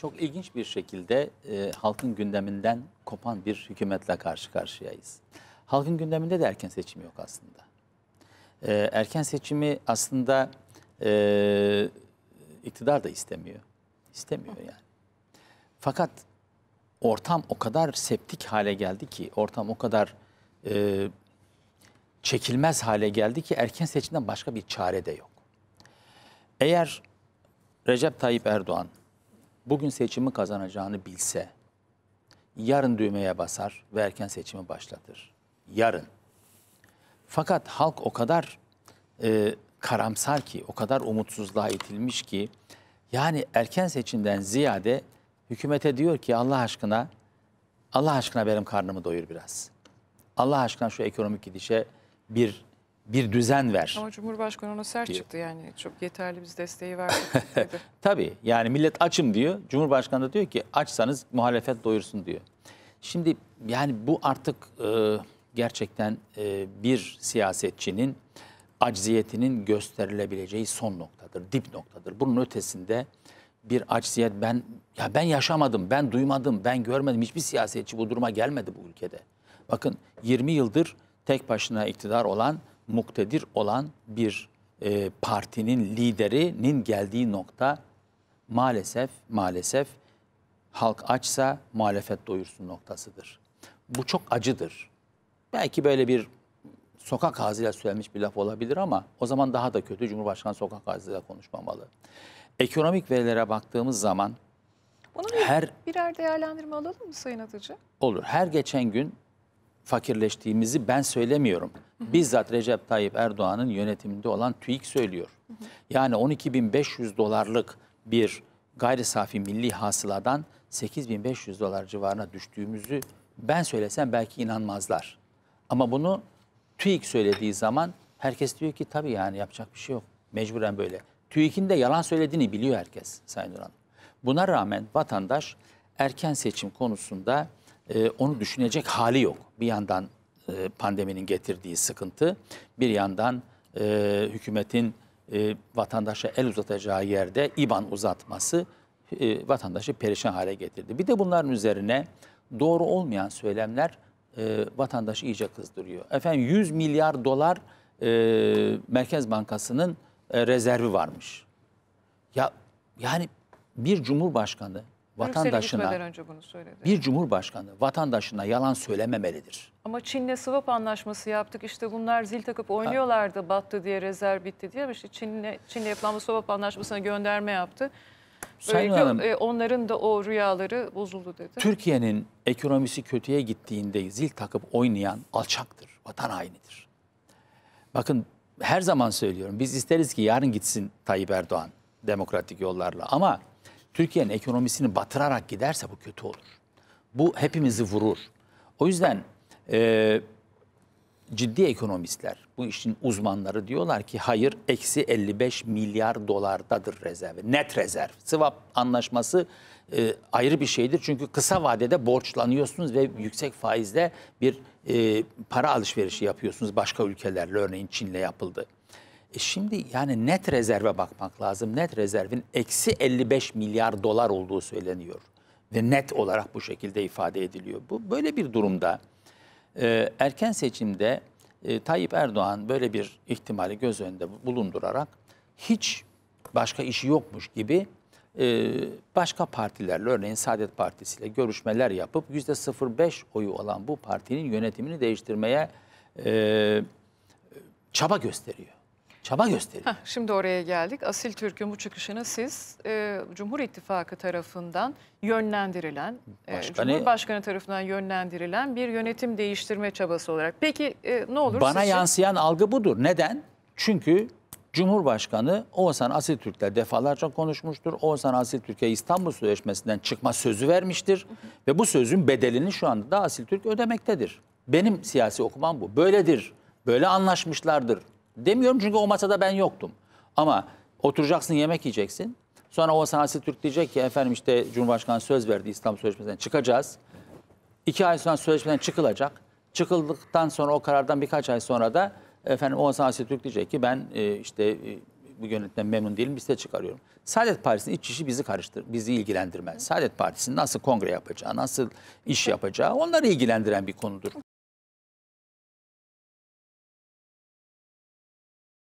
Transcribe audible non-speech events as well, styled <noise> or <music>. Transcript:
çok ilginç bir şekilde e, halkın gündeminden kopan bir hükümetle karşı karşıyayız. Halkın gündeminde de erken seçim yok aslında. E, erken seçimi aslında e, iktidar da istemiyor. İstemiyor yani. Fakat ortam o kadar septik hale geldi ki, ortam o kadar e, çekilmez hale geldi ki erken seçimden başka bir çare de yok. Eğer Recep Tayyip Erdoğan bugün seçimi kazanacağını bilse yarın düğmeye basar ve erken seçimi başlatır. Yarın. Fakat halk o kadar e, karamsar ki, o kadar umutsuzluğa itilmiş ki yani erken seçimden ziyade hükümete diyor ki Allah aşkına Allah aşkına benim karnımı doyur biraz. Allah aşkına şu ekonomik gidişe bir bir düzen ver. Ama Cumhurbaşkanı ona sert diyor. çıktı yani. Çok yeterli biz desteği verdik <laughs> dedi. Tabii yani millet açım diyor. Cumhurbaşkanı da diyor ki açsanız muhalefet doyursun diyor. Şimdi yani bu artık e, gerçekten e, bir siyasetçinin acziyetinin gösterilebileceği son noktadır, dip noktadır. Bunun ötesinde bir acziyet ben ya ben yaşamadım, ben duymadım, ben görmedim. Hiçbir siyasetçi bu duruma gelmedi bu ülkede. Bakın 20 yıldır tek başına iktidar olan muktedir olan bir e, partinin liderinin geldiği nokta maalesef maalesef halk açsa muhalefet doyursun noktasıdır. Bu çok acıdır. Belki böyle bir sokak ağzıyla söylenmiş bir laf olabilir ama o zaman daha da kötü Cumhurbaşkanı sokak ağzıyla konuşmamalı. Ekonomik verilere baktığımız zaman onun bir, her birer değerlendirme alalım mı Sayın Atıcı? Olur. Her geçen gün fakirleştiğimizi ben söylemiyorum. Bizzat Recep Tayyip Erdoğan'ın yönetiminde olan TÜİK söylüyor. Yani 12.500 dolarlık bir gayri safi milli hasıladan 8.500 dolar civarına düştüğümüzü ben söylesem belki inanmazlar. Ama bunu TÜİK söylediği zaman herkes diyor ki tabii yani yapacak bir şey yok. Mecburen böyle. TÜİK'in de yalan söylediğini biliyor herkes Sayın Duran. Buna rağmen vatandaş erken seçim konusunda e, onu düşünecek hali yok. Bir yandan e, pandeminin getirdiği sıkıntı, bir yandan e, hükümetin e, vatandaşa el uzatacağı yerde iban uzatması e, vatandaşı perişan hale getirdi. Bir de bunların üzerine doğru olmayan söylemler e, vatandaşı iyice kızdırıyor. Efendim 100 milyar dolar e, Merkez Bankası'nın e, rezervi varmış. Ya yani bir cumhurbaşkanı vatandaşına önce bunu söyledi. bir cumhurbaşkanı vatandaşına yalan söylememelidir. Ama Çin'le swap anlaşması yaptık işte bunlar zil takıp oynuyorlardı ha. battı diye rezerv bitti diye ama işte Çin'le Çin'le yapılan bu swap anlaşmasına gönderme yaptı. Sayın Böylece Hanım, e, onların da o rüyaları bozuldu dedi. Türkiye'nin ekonomisi kötüye gittiğinde zil takıp oynayan alçaktır, vatan hainidir. Bakın her zaman söylüyorum biz isteriz ki yarın gitsin Tayyip Erdoğan demokratik yollarla ama Türkiye'nin ekonomisini batırarak giderse bu kötü olur. Bu hepimizi vurur. O yüzden e, ciddi ekonomistler, bu işin uzmanları diyorlar ki hayır eksi 55 milyar dolardadır rezerv, Net rezerv. Sıvap anlaşması e, ayrı bir şeydir. Çünkü kısa vadede borçlanıyorsunuz ve yüksek faizle bir e, para alışverişi yapıyorsunuz başka ülkelerle. Örneğin Çin'le yapıldı. E şimdi yani net rezerve bakmak lazım. Net rezervin eksi 55 milyar dolar olduğu söyleniyor. Ve net olarak bu şekilde ifade ediliyor. Bu böyle bir durumda e, erken seçimde e, Tayyip Erdoğan böyle bir ihtimali göz önünde bulundurarak hiç başka işi yokmuş gibi e, başka partilerle örneğin Saadet Partisi ile görüşmeler yapıp %05 oyu olan bu partinin yönetimini değiştirmeye e, çaba gösteriyor çaba gösteriyor. Heh, şimdi oraya geldik. Asil Türk'ün bu çıkışını siz e, Cumhur İttifakı tarafından yönlendirilen, Başka e, Cumhurbaşkanı tarafından yönlendirilen bir yönetim değiştirme çabası olarak. Peki e, ne olur? Bana sizce? yansıyan algı budur. Neden? Çünkü Cumhurbaşkanı Oğuzhan Asil Asiltürk'le defalarca konuşmuştur. Oğuzhan Asil Türkiye İstanbul Sözleşmesi'nden çıkma sözü vermiştir. Ve bu sözün bedelini şu anda da Asil Türk ödemektedir. Benim siyasi okumam bu. Böyledir. Böyle anlaşmışlardır. Demiyorum çünkü o masada ben yoktum. Ama oturacaksın yemek yiyeceksin. Sonra o sanatçı Türk diyecek ki efendim işte Cumhurbaşkanı söz verdi İslam Sözleşmesi'nden çıkacağız. İki ay sonra sözleşmeden çıkılacak. Çıkıldıktan sonra o karardan birkaç ay sonra da efendim o sanatçı Türk diyecek ki ben e, işte e, bu yönetimden memnun değilim liste çıkarıyorum. Saadet Partisi'nin iç işi bizi karıştır, bizi ilgilendirmez. Saadet Partisi'nin nasıl kongre yapacağı, nasıl iş yapacağı onları ilgilendiren bir konudur.